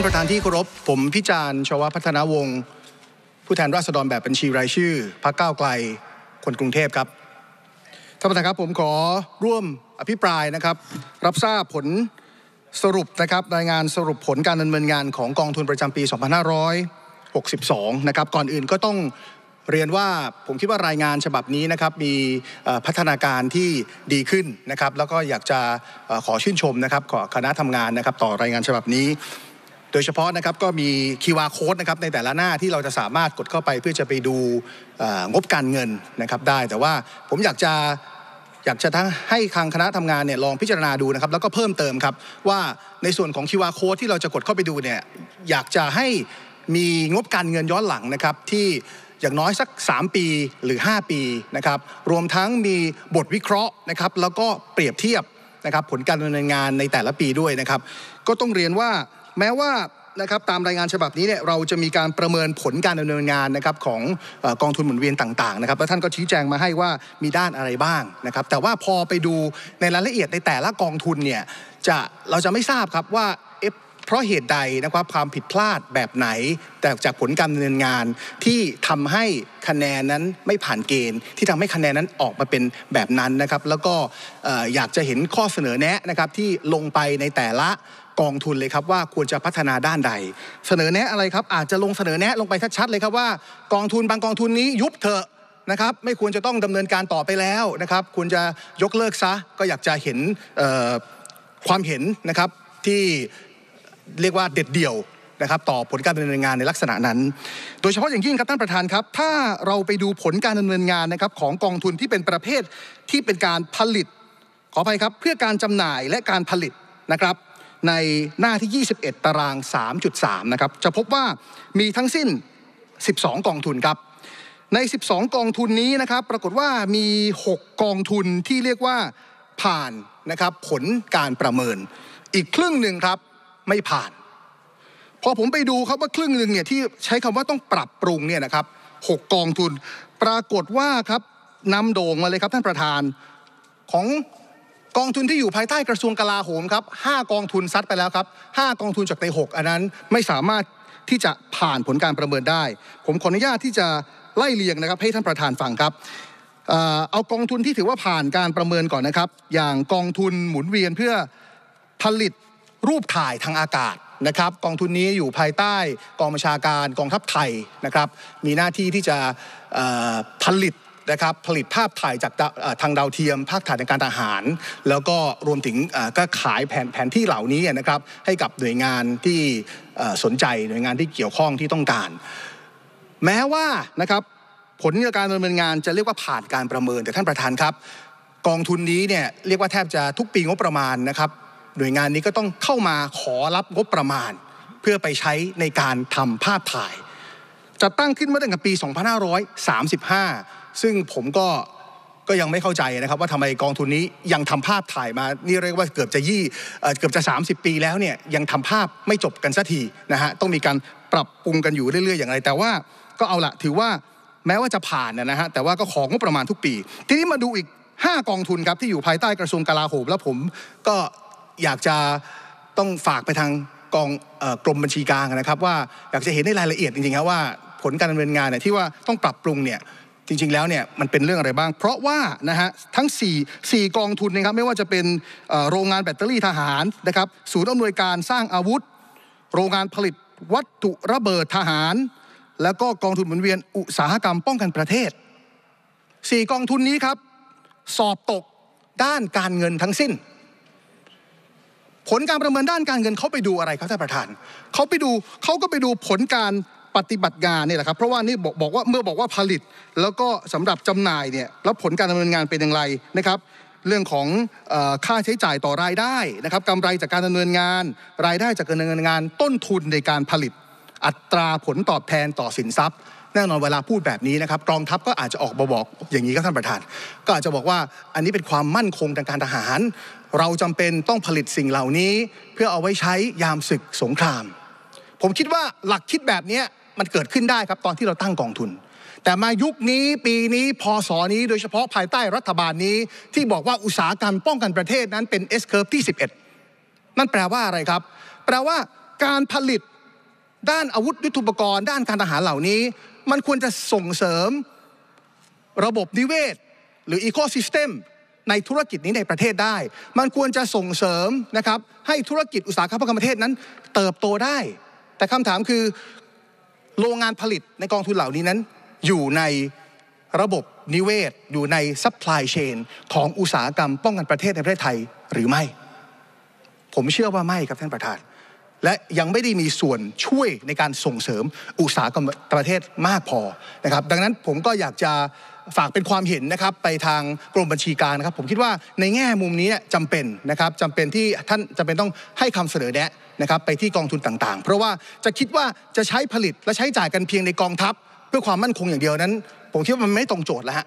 านประธานที่เคารพผมพิจารณ์ชวพัฒนาวงศ์ ผู้แทนราษฎรแบบบัญชีรายชื่อ พรรคก้าวไกลคนกรุงเทพครับท่านประธานครับผมขอร่วมอภิปรายนะครับ รับทราบผลสรุปนะครับรายงานสรุปผลการดำเนินงานของกองทุนประจำปี2562นะครับก่อนอื่นก็ต้องเรียนว่าผมคิดว่ารายงานฉบับนี้นะครับ มีพัฒนาการที่ดีขึ้นนะครับ แล้วก็อยากจะขอชื่นชมนะครับขอคณะทำงานนะครับต่อรายงานฉบับนี้โดยเฉพาะนะครับก็มีค QR โค้ดนะครับในแต่ละหน้าที่เราจะสามารถกดเข้าไปเพื่อจะไปดูงบการเงินนะครับได้แต่ว่าผมอยากจะอยากจะทั้งให้ทางคณะทำงานเนี่ยลองพิจารณาดูนะครับแล้วก็เพิ่มเติมครับว่าในส่วนของคร์โค้ดที่เราจะกดเข้าไปดูเนี่ยอยากจะให้มีงบการเงินย้อนหลังนะครับที่อย่างน้อยสัก 3 ปีหรือ 5 ปีนะครับรวมทั้งมีบทวิเคราะห์นะครับแล้วก็เปรียบเทียบนะครับผลการดำเนินงานในแต่ละปีด้วยนะครับก็ต้องเรียนว่าแม้ว่านะครับตามรายงานฉบับนี้เนี่ยเราจะมีการประเมินผลการดำเนินงานนะครับของกองทุนหมุนเวียนต่างๆนะครับแล้วท่านก็ชี้แจงมาให้ว่ามีด้านอะไรบ้างนะครับแต่ว่าพอไปดูในรายละเอียดในแต่ละกองทุนเนี่ยจะเราจะไม่ทราบครับว่าเพราะเหตุใดนะครับความผิดพลาดแบบไหน แต่จากผลการดำเนินงานที่ทำให้คะแนนนั้นไม่ผ่านเกณฑ์ ที่ทำให้คะแนนนั้นออกมาเป็นแบบนั้นนะครับ แล้วก็อยากจะเห็นข้อเสนอแนะนะครับที่ลงไปในแต่ละกองทุนเลยครับว่าควรจะพัฒนาด้านใด เสนอแนะอะไรครับอาจจะลงเสนอแนะลงไปชัดๆเลยครับว่ากองทุนบางกองทุนนี้ยุบเถอะนะครับไม่ควรจะต้องดำเนินการต่อไปแล้วนะครับควรจะยกเลิกซะ ก็อยากจะเห็นความเห็นนะครับที่เรียกว่าเด็ดเดี่ยวนะครับต่อผลการดำเนินงานในลักษณะนั้น โดยเฉพาะอย่างยิ่งครับท่านประธานครับ ถ้าเราไปดูผลการดำเนินงานนะครับ ของกองทุนที่เป็นประเภทที่เป็นการผลิต ขออภัยครับเพื่อการจำหน่ายและการผลิตนะครับในหน้าที่ 21 ตาราง 3.3นะครับจะพบว่ามีทั้งสิ้น 12 กองทุนครับ ใน12กองทุนนี้นะครับ ปรากฏว่ามี 6 กองทุนที่เรียกว่าผ่านนะครับ ผลการประเมิน อีกครึ่งหนึ่งครับไม่ผ่าน พอผมไปดูครับว่าครึ่งหนึ่งเนี่ยที่ใช้คำว่าต้องปรับปรุงเนี่ยนะครับหกกองทุน ปรากฏว่าครับนำโด่งมาเลยครับท่านประธานของกองทุนที่อยู่ภายใต้กระทรวงกลาโหมครับห้ากองทุนซัดไปแล้วครับห้ากองทุนจากในหกอันนั้นไม่สามารถที่จะผ่านผลการประเมินได้ ผมขออนุญาตที่จะไล่เลียงนะครับ ให้ท่านประธานฟังครับเอากองทุนที่ถือว่าผ่านการประเมินก่อนนะครับ อย่างกองทุนหมุนเวียนเพื่อผลิตรูปถ่ายทางอากาศนะครับ กองทุนนี้อยู่ภายใต้กองบัญชาการ กองทัพไทยนะครับ มีหน้าที่ที่จะผลิตนะครับ ผลิตภาพถ่ายจากทางดาวเทียมภาพถ่ายทางการทหาร แล้วก็รวมถึงก็ขายแผนแผนที่เหล่านี้นะครับ ให้กับหน่วยงานที่สนใจหน่วยงานที่เกี่ยวข้องที่ต้องการ แม้ว่านะครับผลการดำเนินงานจะเรียกว่าผ่านการประเมินแต่ท่านประธานครับ กองทุนนี้เนี่ยเรียกว่าแทบจะทุกปีงบประมาณนะครับหน่วยงานนี้ก็ต้องเข้ามาขอรับงบประมาณ เพื่อไปใช้ในการทำภาพถ่าย จะตั้งขึ้นมาตั้งแต่ปี 2535 ซึ่งผมก็ก็ยังไม่เข้าใจนะครับว่าทำไมกองทุนนี้ยังทำภาพถ่ายมา นี่เรียกว่าเกือบจะยี่เกือบจะ 30 ปีแล้วเนี่ยยังทำภาพไม่จบกันสัทีนะฮะต้องมีการปรับปรุงกันอยู่เรื่อย ๆอย่างไร แต่ว่าก็เอาละถือว่าแม้ว่าจะผ่านนะฮะแต่ว่าก็ของงบประมาณทุกปี ทีนี้มาดูอีก 5 กองทุนครับที่อยู่ภายใต้กระทรวงกลาโหมแล้วผมก็อยากจะต้องฝากไปทางกองกรมบัญชีกลางนะครับว่าอยากจะเห็นในรายละเอียดจริงๆครับว่าผลการดำเนินงานเนี่ยที่ว่าต้องปรับปรุงเนี่ยจริงๆแล้วเนี่ยมันเป็นเรื่องอะไรบ้าง เพราะว่านะฮะทั้ง 4 4 กองทุนนะครับไม่ว่าจะเป็นโรงงานแบตเตอรี่ทหารนะครับศูนย์อำนวยการสร้างอาวุธ โรงงานผลิตวัตถุระเบิดทหาร แล้วก็กองทุนหมุนเวียนอุตสาหกรรมป้องกันประเทศ 4 กองทุนนี้ครับสอบตกด้านการเงินทั้งสิ้นผลการประเมินด้านการเงินเขาไปดูอะไรครับท่านประธาน เขาไปดูเขาก็ไปดูผลการปฏิบัติงานนี่แหละครับ เพราะว่านี่บอกว่าเมื่อบอกว่าผลิตแล้วก็สำหรับจำหน่ายเนี่ยแล้วผลการดำเนินงานเป็นอย่างไรนะครับ เรื่องของอค่าใช้จ่ายต่อรายได้นะครับกำไรจากการดำเนินงาน รายได้จากการดำเนินงานต้นทุนในการผลิต อัตราผลตอบแทนต่อสินทรัพย์แน่นอนเวลาพูดแบบนี้นะครับกองทัพก็อาจจะออกมาบอก อย่างนี้ครับท่านประธาน ก็อาจจะบอกว่าอันนี้เป็นความมั่นคงทางการทหารเราจำเป็นต้องผลิตสิ่งเหล่านี้ เพื่อเอาไว้ใช้ยามศึกสงคราม ผมคิดว่าหลักคิดแบบนี้มันเกิดขึ้นได้ครับตอนที่เราตั้งกองทุน แต่มายุคนี้ปีนี้พศนี้โดยเฉพาะภายใต้รัฐบาลนี้ ที่บอกว่าอุตสาหกรรมป้องกันประเทศนั้นเป็น S curve ที่11นั่นแปลว่าอะไรครับ แปลว่าการผลิตด้านอาวุธยุทโธปกรณ์ด้านการทหารเหล่านี้ มันควรจะส่งเสริม ระบบนิเวศ หรืออีโคซิสเต็มในธุรกิจนี้ในประเทศได้ มันควรจะส่งเสริมนะครับให้ธุรกิจอุตสาหกรรมประเทศนั้น เติบโตได้ แต่คำถามคือโรงงานผลิตในกองทุนเหล่านี้นั้น อยู่ในระบบนิเวศอยู่ในซัพพลายเชนของอุตสาหกรรมป้องกันประเทศในประเทศไทย หรือไม่ ผมเชื่อว่าไม่ครับท่านประธาน และยังไม่ได้มีส่วนช่วยในการส่งเสริมอุตสาหกรรมประเทศมากพอนะครับดังนั้นผมก็อยากจะฝากเป็นความเห็นนะครับไปทางกรมบัญชีกลางนะครับผมคิดว่าในแง่มุมนี้จำเป็นนะครับจำเป็นที่ท่านจำเป็นต้องให้คำเสนอแนะนะครับไปที่กองทุนต่างๆ เพราะว่าจะคิดว่าจะใช้ผลิตและใช้จ่ายกันเพียงในกองทัพ เพื่อความมั่นคงอย่างเดียวนั้น ผมคิดว่ามันไม่ตรงโจทย์แล้วฮะ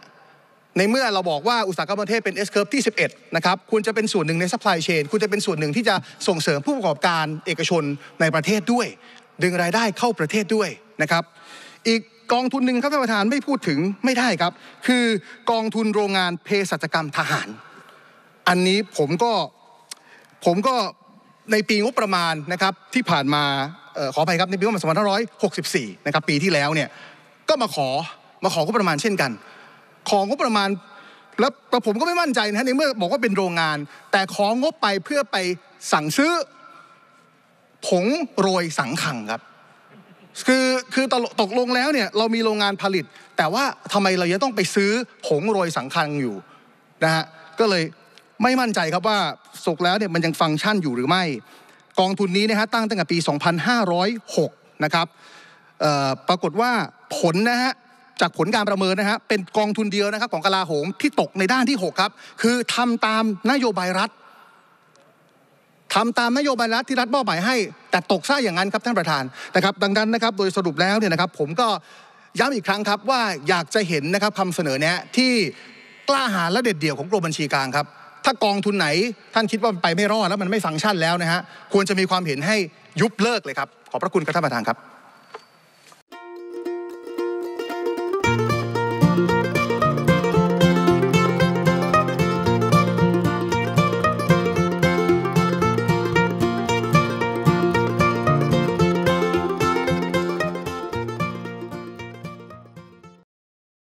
ในเมื่อเราบอกว่าอุตสาหกรรมประเทศเป็น S curve ที่ 11นะครับควรจะเป็นส่วนหนึ่งใน supply chain คุณจะเป็นส่วนหนึ่งที่จะส่งเสริมผู้ประกอบการ เอกชนในประเทศด้วย ดึงรายได้เข้าประเทศด้วยนะครับอีกกองทุนหนึ่งครับท่านประธานไม่พูดถึงไม่ได้ครับ คือกองทุนโรงงานเภสัชกรรมทหาร อันนี้ผมก็ผมก็ในปีงบประมาณนะครับที่ผ่านมาขออภัยครับในปีงบประมาณ2 6 4 นะครับปีที่แล้วเนี่ย ก็มาขอมาของบประมาณเช่นกัน ของงบประมาณแล้วผมก็ไม่มั่นใจนะะในเมื่อบอกว่าเป็นโรงงาน แต่ของงบไปเพื่อไปสั่งซื้อผงโรยสังขังครับคือคือตกลงแล้วเนี่ยเรามีโรงงานผลิต แต่ว่าทำไมเรายังต้องไปซื้อผงโรยสังคังอยู่นะฮะก็เลยไม่มั่นใจครับว่าสุกแล้วเนี่ยมันยังฟังก์ชันอยู่หรือไม่ กองทุนนี้นะฮะตั้งตั้งแต่ปี 2506 นะครับปรากฏว่าผลนะฮะจากผลการประเมินนะฮะเป็นกองทุนเดียวนะครับของกลาโหมที่ตกในด้านที่ 6 ครับ คือทำตามนโยบายรัฐทำตามนโยบายรัฐที่รัฐมอบหมายให้แต่ตกซ่าอย่างนั้นครับท่านประธานนะครับ ดังนั้นนะครับโดยสรุปแล้วเนี่ยนะครับ ผมก็ย้ำอีกครั้งครับว่าอยากจะเห็นนะครับคำเสนอแนะที่กล้าหาญและเด็ดเดี่ยวของกรมบัญชีกลางครับ ถ้ากองทุนไหนท่านคิดว่ามันไปไม่รอดแล้วมันไม่ฟังก์ชันแล้วนะฮะควรจะมีความเห็นให้ยุบเลิกเลยครับ ขอบพระคุณครับท่านประธานครับ